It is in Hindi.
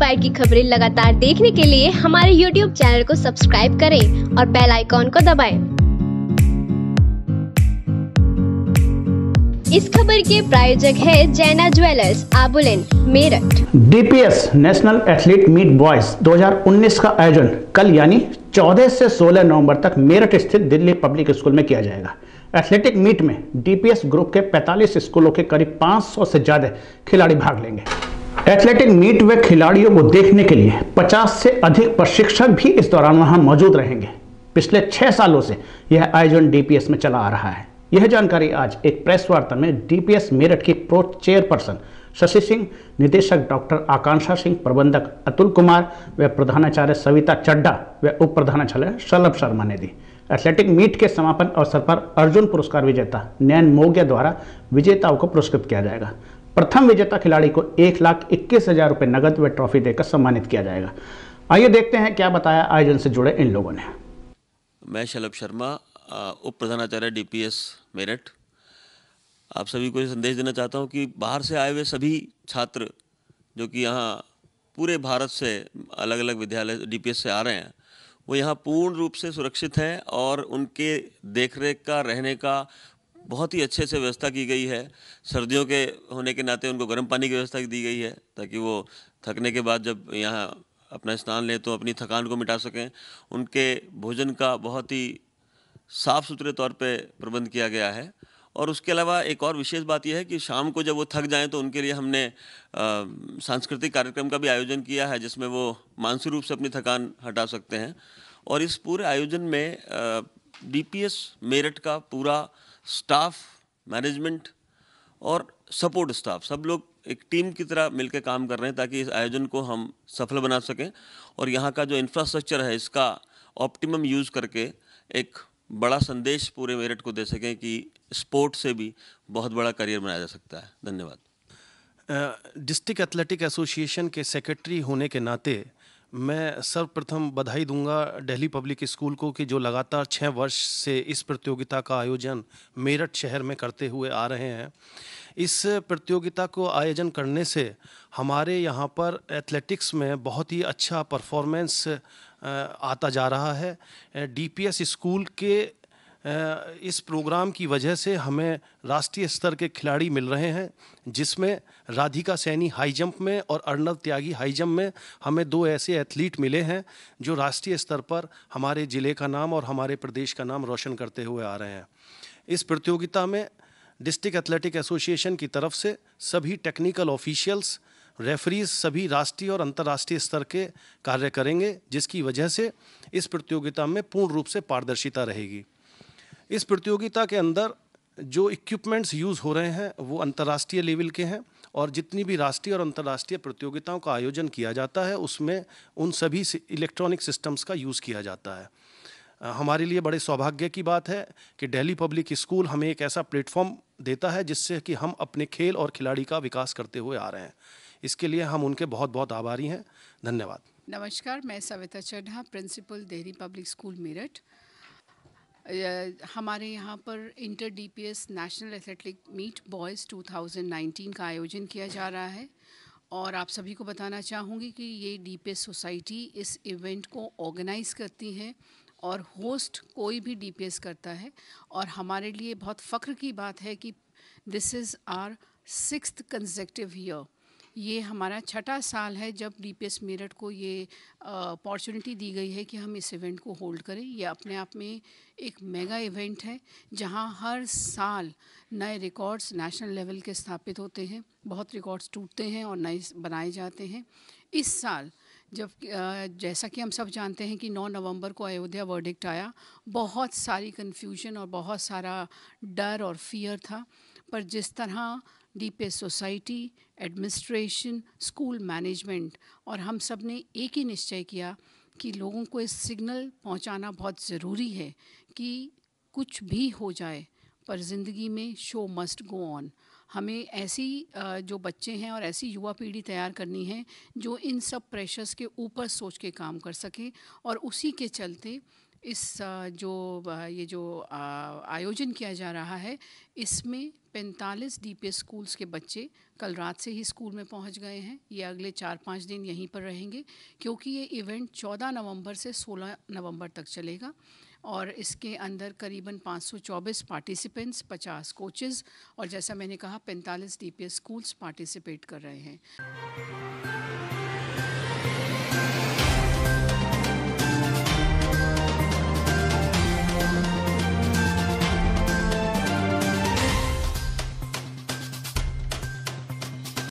बाइट की खबरें लगातार देखने के लिए हमारे यूट्यूब चैनल को सब्सक्राइब करें और बेल आइकॉन को दबाएं। इस खबर के प्रायोजक है Jaina jewellers Abulane Meerut DPS national athlete meet boys 2019 का आयोजन कल यानी 14 से 16 नवंबर तक मेरठ स्थित दिल्ली पब्लिक स्कूल में किया जाएगा एथलेटिक मीट में डीपीएस ग्रुप के 45 स्कूलों के करीब 500 से ज्यादा खिलाड़ी भाग लेंगे एथलेटिक मीट व खिलाड़ियों को देखने के लिए 50 से अधिक प्रशिक्षक भी इस दौरान वहां मौजूद रहेंगे पिछले छह सालों से यह आयोजन डीपीएस में चला आ रहा है यह जानकारी आज एक प्रेस वार्ता में डीपीएस मेरठ की प्रो चेयरपर्सन शशि सिंह निदेशक डॉक्टर आकांक्षा सिंह प्रबंधक अतुल कुमार व प्रधानाचार्य सविता चड्डा व उप प्रधानाचार्य शलभ शर्मा ने दी एथलेटिक मीट के समापन अवसर पर अर्जुन पुरस्कार विजेता नैन मोग्या द्वारा विजेताओं को पुरस्कृत किया जाएगा प्रथम विजेता खिलाड़ी को एक लाख इक्कीस हजार रुपए नगद व ट्रॉफी देकर सम्मानित किया जाएगा आइए देखते हैं क्या बताया आयोजन से जुड़े इन लोगों ने मैं शलभ शर्मा उप प्रधानाचार्य डीपीएस मेरठ आप सभी को संदेश देना चाहता हूँ कि बाहर से आए हुए सभी छात्र जो कि यहाँ पूरे भारत से अलग अलग विद्यालय डी से आ रहे हैं वो यहाँ पूर्ण रूप से सुरक्षित हैं और उनके देखरेख का रहने का बहुत ही अच्छे से व्यवस्था की गई है सर्दियों के होने के नाते उनको गर्म पानी की व्यवस्था दी गई है ताकि वो थकने के बाद जब यहाँ अपना स्नान लें तो अपनी थकान को मिटा सकें उनके भोजन का बहुत ही साफ़ सुथरे तौर पे प्रबंध किया गया है और उसके अलावा एक और विशेष बात यह है कि शाम को जब वो थक जाएं तो उनके लिए हमने सांस्कृतिक कार्यक्रम का भी आयोजन किया है जिसमें वो मानसिक रूप से अपनी थकान हटा सकते हैं और इस पूरे आयोजन में आ, डीपीएस मेरठ का पूरा स्टाफ मैनेजमेंट और सपोर्ट स्टाफ सब लोग एक टीम की तरह मिलकर काम कर रहे हैं ताकि इस आयोजन को हम सफल बना सकें और यहाँ का जो इंफ्रास्ट्रक्चर है इसका ऑप्टिमम यूज़ करके एक बड़ा संदेश पूरे मेरठ को दे सकें कि स्पोर्ट से भी बहुत बड़ा करियर बनाया जा सकता है धन्यवाद डिस्ट्रिक्ट एथलेटिक एसोसिएशन के सेक्रेटरी होने के नाते मैं सर्वप्रथम बधाई दूंगा दिल्ली पब्लिक स्कूल को कि जो लगातार छः वर्ष से इस प्रतियोगिता का आयोजन मेरठ शहर में करते हुए आ रहे हैं इस प्रतियोगिता को आयोजन करने से हमारे यहाँ पर एथलेटिक्स में बहुत ही अच्छा परफॉर्मेंस आता जा रहा है डीपीएस स्कूल के इस प्रोग्राम की वजह से हमें राष्ट्रीय स्तर के खिलाड़ी मिल रहे हैं जिसमें राधिका सैनी हाई जंप में और अर्णव त्यागी हाई जंप में हमें दो ऐसे एथलीट मिले हैं जो राष्ट्रीय स्तर पर हमारे ज़िले का नाम और हमारे प्रदेश का नाम रोशन करते हुए आ रहे हैं इस प्रतियोगिता में डिस्ट्रिक्ट एथलेटिक एसोसिएशन की तरफ से सभी टेक्निकल ऑफिशियल्स रेफरीज सभी राष्ट्रीय और अंतर्राष्ट्रीय स्तर के कार्य करेंगे जिसकी वजह से इस प्रतियोगिता में पूर्ण रूप से पारदर्शिता रहेगी इस प्रतियोगिता के अंदर जो इक्विपमेंट्स यूज़ हो रहे हैं वो अंतर्राष्ट्रीय लेवल के हैं और जितनी भी राष्ट्रीय और अंतर्राष्ट्रीय प्रतियोगिताओं का आयोजन किया जाता है उसमें उन सभी इलेक्ट्रॉनिक सिस्टम्स का यूज़ किया जाता है हमारे लिए बड़े सौभाग्य की बात है कि दिल्ली पब्लिक स्कूल हमें एक ऐसा प्लेटफॉर्म देता है जिससे कि हम अपने खेल और खिलाड़ी का विकास करते हुए आ रहे हैं इसके लिए हम उनके बहुत बहुत आभारी हैं धन्यवाद नमस्कार मैं Savita Chadha principal Delhi public school Meerut हमारे यहाँ पर inter DPS national athletic meet boys 2019 का आयोजन किया जा रहा है और आप सभी को बताना चाहूँगी कि ये डीपीएस सोसाइटी इस इवेंट को ऑर्गेनाइज करती है और होस्ट कोई भी डीपीएस करता है और हमारे लिए बहुत फ़ख्र की बात है कि this is our six consecutive year ये हमारा छठा साल है जब डी एस मेरठ को ये अपॉर्चुनिटी दी गई है कि हम इस इवेंट को होल्ड करें ये अपने आप में एक मेगा इवेंट है जहां हर साल नए रिकॉर्ड्स नेशनल लेवल के स्थापित होते हैं बहुत रिकॉर्ड्स टूटते हैं और नए बनाए जाते हैं इस साल जब जैसा कि हम सब जानते हैं कि 9 नवंबर को अयोध्या वर्डिक्ट आया बहुत सारी कन्फ्यूजन और बहुत सारा डर और फियर था पर जिस तरह S society administration school management और हम सब ने एक ही निश्चय किया कि लोगों को इस सिग्नल पहुंचाना बहुत ज़रूरी है कि कुछ भी हो जाए पर ज़िंदगी में शो मस्ट गो ऑन हमें ऐसी जो बच्चे हैं और ऐसी युवा पीढ़ी तैयार करनी है जो इन सब प्रेशर्स के ऊपर सोच के काम कर सके और उसी के चलते इस जो ये जो आयोजन किया जा रहा है इसमें 45 डीपीएस स्कूल्स के बच्चे कल रात से ही स्कूल में पहुंच गए हैं ये अगले चार पाँच दिन यहीं पर रहेंगे क्योंकि ये इवेंट 14 नवंबर से 16 नवंबर तक चलेगा और इसके अंदर करीबन 524 पार्टिसिपेंट्स 50 कोचेस और जैसा मैंने कहा 45 डीपीएस स्कूल्स पार्टिसिपेट कर रहे हैं